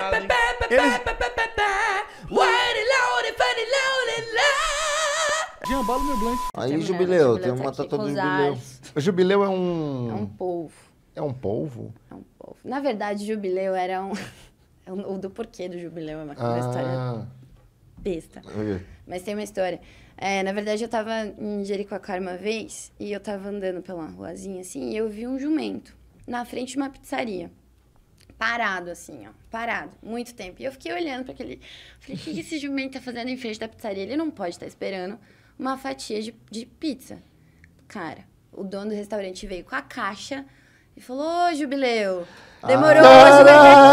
Eles... Jambalo meu blanco. Aí, Jubileu, tem uma tá tatuagem do Jubileu. O Jubileu é um... É um polvo. É um polvo? É um polvo. Na verdade, Jubileu era um... É o do porquê do Jubileu é uma ah. história besta. Mas tem uma história. É, na verdade, eu tava em Jericoacoara uma vez e eu tava andando pela ruazinha assim e eu vi um jumento na frente de uma pizzaria parado, assim, ó. Parado, muito tempo. E eu fiquei olhando para aquele. Falei, o que, que esse jumento tá fazendo em frente da pizzaria? Ele não pode estar tá esperando uma fatia de, de pizza. Cara, o dono do restaurante veio com a caixa e falou: Ô, jubileu, Demorou ah,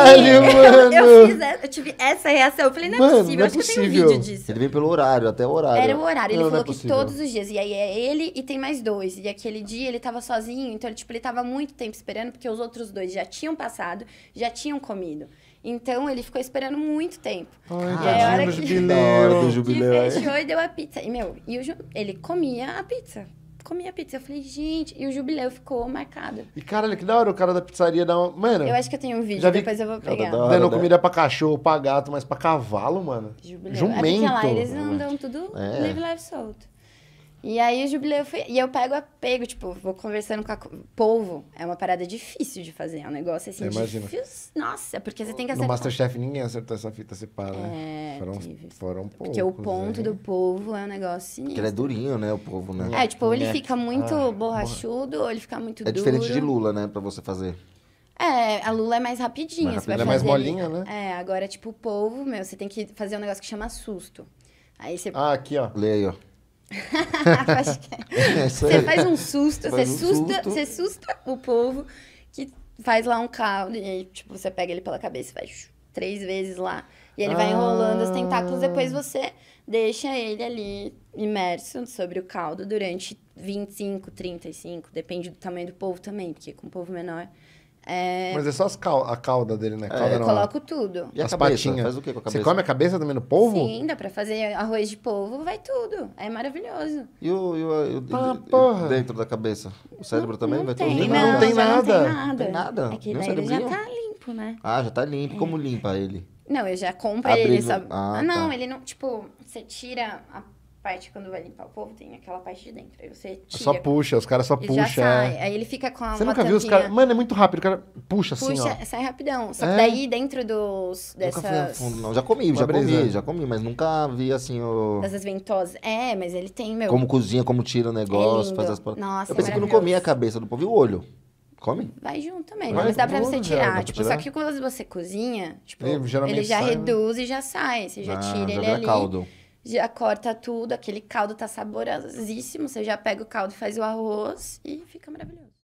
Caralho, hoje, mas mano. Eu, eu, fiz essa, eu tive essa reação. Eu falei, não é mano, possível, não é acho possível. que eu tenho vídeo disso. Ele vem pelo horário, até o horário. Era o horário, ele não, falou não é que todos os dias. E aí é ele e tem mais dois. E aquele dia ele tava sozinho, então ele, tipo, ele tava muito tempo esperando, porque os outros dois já tinham passado, já tinham comido. Então ele ficou esperando muito tempo. Ai, e a hora do que, jubileu. Que, fechou e deu a pizza. E, meu, e o, ele comia a pizza comi a pizza. Eu falei, gente, e o jubileu ficou marcado. E caralho, que da hora o cara da pizzaria dá uma. Mano. Eu acho que eu tenho um vídeo, já vi... depois eu vou pegar. Cara, Dando comida pra cachorro, pra gato, mas pra cavalo, mano. Jubileu. Jumento. É lá eles andam tudo é. livre, solto. E aí o jubileu foi e eu pego apego, tipo, vou conversando com o povo. É uma parada difícil de fazer, é um negócio assim, Imagina. Nossa, porque você tem que acertar. No Masterchef ninguém acertou essa fita separada né? É, foram, foram poucos. Porque o ponto do povo é um negócio sinistro. Porque ele é durinho, né, o povo, né? É, tipo, ou ele né? fica ah, muito ah, borrachudo, ou ele fica muito é duro. É diferente de lula, né, pra você fazer. É, a lula é mais rapidinha. Ela é mais bolinha, né? É, agora, tipo, o povo, meu, você tem que fazer um negócio que chama susto. Aí você... Ah, aqui, ó. Leia ó. é, é você faz um susto, faz você, um susta, susto. você susta o povo que faz lá um caldo e aí, tipo, você pega ele pela cabeça e faz três vezes lá. E ele ah. vai enrolando os tentáculos, depois ah. você deixa ele ali imerso sobre o caldo durante 25, 35, depende do tamanho do povo também, porque com o povo menor é... Mas é só cal a cauda dele, né? É. Cauda é, eu coloco tudo. E as cabeça? patinhas. Faz o que com a cabeça? Você come a cabeça também no polvo? Sim, dá pra fazer arroz de polvo, vai tudo. É maravilhoso. E o, e o, e o ah, porra. dentro da cabeça? O cérebro também não vai tem, tudo? Não, não, tem nada. Não tem nada. Tem nada. É que ele já tá limpo, né? Ah, já tá limpo. É. Como limpa ele? Não, eu já compro Abrindo. ele, Ah, ah não, tá. ele não. Tipo, você tira a parte, quando vai limpar o povo, tem aquela parte de dentro. Aí você tira. Só puxa, os caras só puxam. Já É. Aí ele fica com a. Você nunca tampinha. viu os caras. Mano, é muito rápido, o cara puxa, puxa assim. Puxa, sai rapidão. Só é? que daí dentro dos. Dessas... Nunca fui no fundo, não. Já comi, Uma já brisa. comi, já comi, mas nunca vi assim o. Dessas ventosas. É, mas ele tem, meu. Como cozinha, como tira o é negócio, é faz as Nossa, Eu pensei que não comia a cabeça do povo e o olho. Come? Vai junto também, né? mas dá pra você é, tirar. Já, tipo, só que quando você cozinha, tipo, ele, ele já sai, né? reduz né? e já sai. Você já ah, tira já ele ali. caldo já corta tudo, aquele caldo tá saborosíssimo. Você já pega o caldo, faz o arroz e fica maravilhoso.